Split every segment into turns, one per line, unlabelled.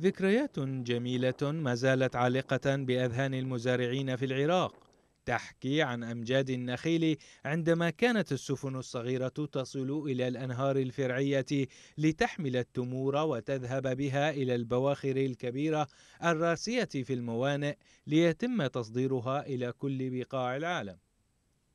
ذكريات جميلة ما زالت عالقة بأذهان المزارعين في العراق تحكي عن أمجاد النخيل عندما كانت السفن الصغيرة تصل إلى الأنهار الفرعية لتحمل التمور وتذهب بها إلى البواخر الكبيرة الراسية في الموانئ ليتم تصديرها إلى كل بقاع العالم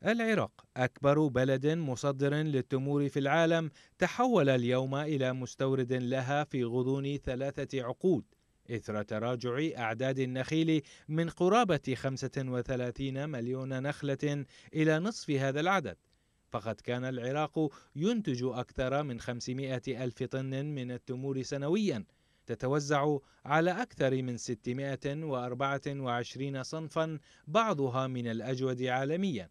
العراق أكبر بلد مصدر للتمور في العالم تحول اليوم إلى مستورد لها في غضون ثلاثة عقود إثر تراجع أعداد النخيل من قرابة 35 مليون نخلة إلى نصف هذا العدد فقد كان العراق ينتج أكثر من 500 ألف طن من التمور سنوياً تتوزع على أكثر من 624 صنفا بعضها من الأجود عالمياً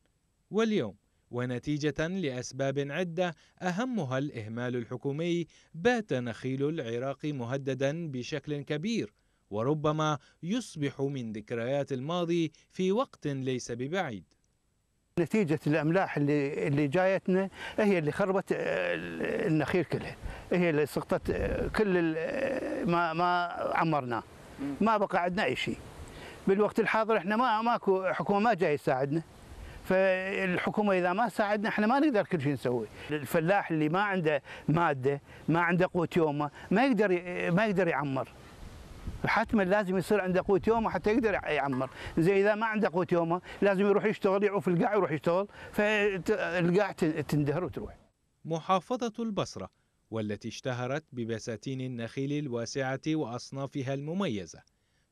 واليوم ونتيجة لأسباب عدة أهمها الإهمال الحكومي بات نخيل العراق مهددا بشكل كبير وربما يصبح من ذكريات الماضي في وقت ليس ببعيد
نتيجة الأملاح اللي اللي جايتنا هي اللي خربت آه، النخيل كلها هي اللي سقطت آه، كل آه، ما ما عمرناه ما بقى عندنا أي شيء بالوقت الحاضر احنا ما ماكو حكومة ما جاي يساعدنا فالحكومه اذا ما ساعدنا احنا ما نقدر كل شيء نسوي الفلاح اللي ما عنده ماده ما عنده قوه يومه ما يقدر ما يقدر يعمر حتما لازم يصير عنده قوت يومه حتى يقدر يعمر زي اذا ما عنده قوت يومه لازم يروح يشتغل يعوف القاع يروح يشتغل فالقاع تندهر وتروح
محافظة البصرة والتي اشتهرت ببساتين النخيل الواسعة وأصنافها المميزة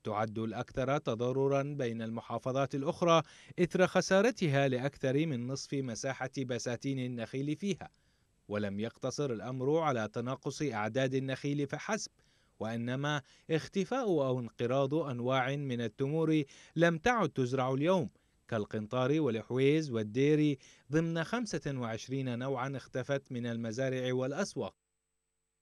تعد الأكثر تضررا بين المحافظات الأخرى إثر خسارتها لأكثر من نصف مساحة بساتين النخيل فيها ولم يقتصر الأمر على تناقص أعداد النخيل فحسب وإنما اختفاء أو انقراض أنواع من التمور لم تعد تزرع اليوم كالقنطار والحويز والديري ضمن 25 نوعا اختفت من المزارع والأسواق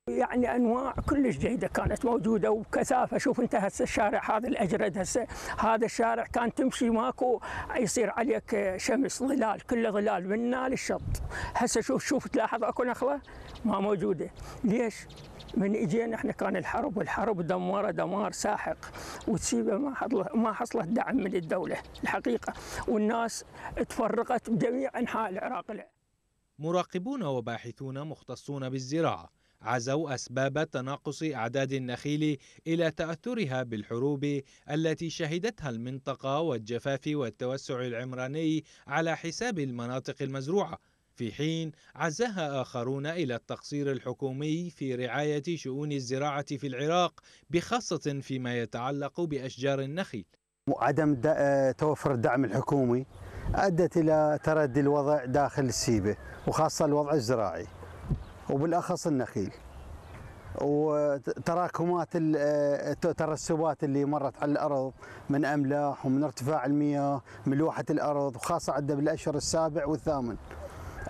يعني انواع كلش جيده كانت موجوده وكثافه شوف انت هسه الشارع هذا الاجرد هسه هذا الشارع كان تمشي ماكو يصير عليك شمس ظلال كله ظلال منا للشط هسه شوف شوف تلاحظ اكو نخله ما موجوده ليش؟ من اجينا احنا كان الحرب والحرب دمره دمار ساحق وتسيبه ما ما حصلت دعم من الدوله الحقيقه والناس تفرقت بجميع انحاء العراق
مراقبون وباحثون مختصون بالزراعه عزوا أسباب تناقص أعداد النخيل إلى تأثرها بالحروب التي شهدتها المنطقة والجفاف والتوسع العمراني على حساب المناطق المزروعة في حين عزاها آخرون إلى التقصير الحكومي في رعاية شؤون الزراعة في العراق بخاصة فيما يتعلق بأشجار النخيل وعدم
آه، توفر الدعم الحكومي أدت إلى تردي الوضع داخل السيبة وخاصة الوضع الزراعي وبالاخص النخيل وتراكمات الترسبات آه، اللي مرت على الارض من املاح ومن ارتفاع المياه من لوحه الارض وخاصه عندنا بالاشهر السابع والثامن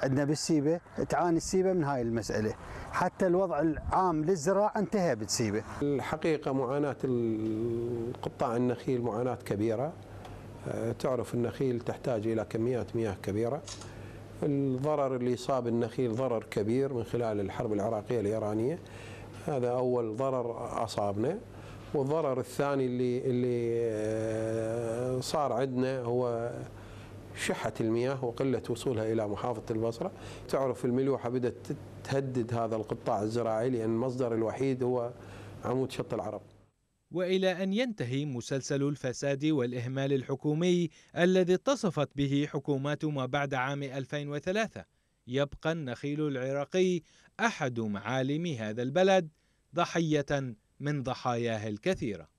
عندنا بالسيبه تعاني السيبه من هاي المساله حتى الوضع العام للزراعه انتهى
بالسيبه الحقيقه معاناه القطاع النخيل معاناه كبيره آه، تعرف النخيل تحتاج الى كميات مياه كبيره الضرر اللي صاب النخيل ضرر كبير من خلال الحرب العراقية الإيرانية هذا أول ضرر أصابنا والضرر الثاني اللي اللي آه، صار عندنا هو شحة المياه وقلة وصولها إلى محافظة البصرة تعرف الملوحة بدأت تهدد هذا القطاع الزراعي لأن المصدر الوحيد هو عمود شط العرب
والى ان ينتهي مسلسل الفساد والاهمال الحكومي الذي اتصفت به حكومات ما بعد عام 2003 يبقى النخيل العراقي احد معالم هذا البلد ضحيه من ضحاياه الكثيره